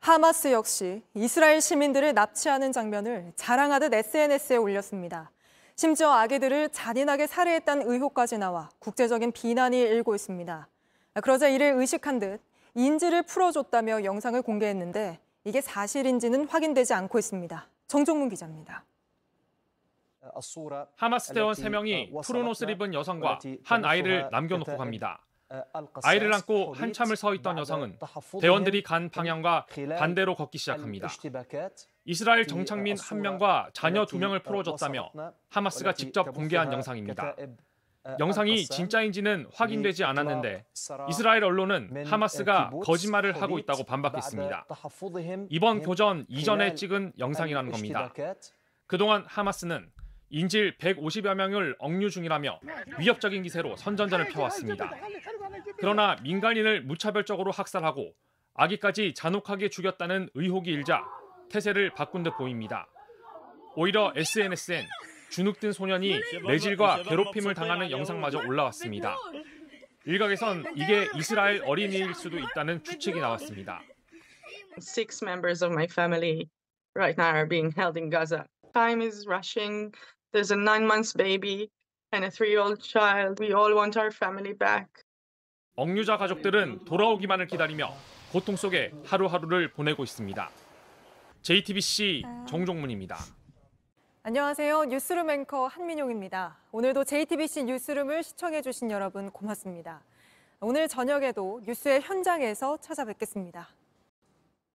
하마스 역시 이스라엘 시민들을 납치하는 장면을 자랑하듯 SNS에 올렸습니다. 심지어 아기들을 잔인하게 살해했다는 의혹까지 나와 국제적인 비난이 일고 있습니다. 그러자 이를 의식한 듯 인지를 풀어줬다며 영상을 공개했는데 이게 사실인지는 확인되지 않고 있습니다. 정종문 기자입니다. 아, 하마스 대원 3명이 어, 푸른 옷을 입은 여성과 한 아이를 남겨놓고 갑니다. 어, 아이를 안고 한참을 서 있던 여성은 대원들이 간 방향과 반대로 걷기 시작합니다. 이스라엘 정착민 한 명과 자녀 두 명을 어, 풀어줬다며 하마스가 직접 공개한 영상입니다. 영상이 진짜인지는 확인되지 않았는데 이스라엘 언론은 하마스가 거짓말을 하고 있다고 반박했습니다. 이번 교전 이전에 찍은 영상이라는 겁니다. 그동안 하마스는 인질 150여 명을 억류 중이라며 위협적인 기세로 선전전을 펴왔습니다. 그러나 민간인을 무차별적으로 학살하고 아기까지 잔혹하게 죽였다는 의혹이 일자 태세를 바꾼 듯 보입니다. 오히려 SNS엔 주눅든 소년이 매질과 괴롭힘을 당하는 영상마저 올라왔습니다. 일각에선 이게 이스라엘 어린이일 수도 있다는 추측이 나왔습니다. Six members of my family right now are being held in Gaza. Time is rushing. There's a nine months baby and a three year old child. We all want our family back. 억류자 가족들은 돌아오기만을 기다리며 고통 속에 하루하루를 보내고 있습니다. JTBC 정종문입니다. 안녕하세요. 뉴스룸 앵커 한민용입니다. 오늘도 JTBC 뉴스룸을 시청해 주신 여러분 고맙습니다. 오늘 저녁에도 뉴스의 현장에서 찾아뵙겠습니다.